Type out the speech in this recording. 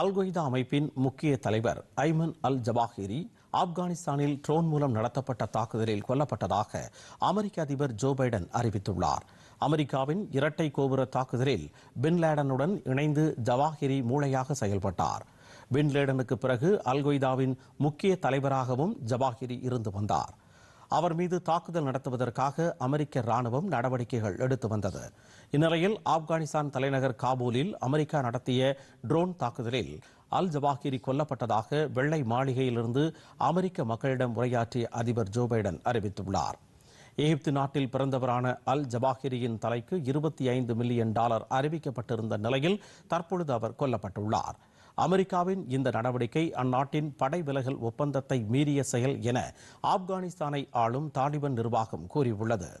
al Qaeda அமைப்பின் முக்கிய தலைவர் ஐமன் அல் ஜவாஹிரி ஆப்கானிஸ்தானில் ட்ரோன் மூலம் நடத்தப்பட்ட தாக்குதலில் கொல்லப்பட்டதாக அமெரிக்க அதிபர் ஜோ பைடன் அறிவித்துள்ளார் அமெரிக்காவின் இரட்டை கோபுர தாக்குதலில் பின்லேடனுடன் இணைந்து ஜவாஹிரி மூளையாக செயல்பட்டார் பின்லேடனுக்கு பிறகு அல்கொய்தாவின் முக்கிய தலைவராகவும் ஜவாஹிரி இருந்து வந்தார் அவர் மீது தாக்குதல் நடத்துவதற்காக அமெரிக்க ராணுவம் நடவடிக்கைகள் எடுத்து வந்தது இந்நிலையில் ஆப்கானிஸ்தான் தலைநகர் காபூலில் அமெரிக்கா நடத்திய ட்ரோன் தாக்குதலில் அல் ஜவாஹிரி கொல்லப்பட்டதாக வெள்ளை மாளிகையிலிருந்து அமெரிக்க மக்களிடம் உரையாற்றிய அதிபர் ஜோ பைடன் அறிவித்துள்ளார் எகிப்து நாட்டில் பிறந்தவரான அல் ஜபாஹிரியின் தலைக்கு இருபத்தி ஐந்து மில்லியன் டாலர் அறிவிக்கப்பட்டிருந்த நிலையில் தற்பொழுது அவர் கொல்லப்பட்டுள்ளார் அமெரிக்காவின் இந்த நடவடிக்கை அந்நாட்டின் படை விலகல் ஒப்பந்தத்தை மீறிய செயல் என ஆப்கானிஸ்தானை ஆளும் தாலிபன் நிர்வாகம் கூறியுள்ளது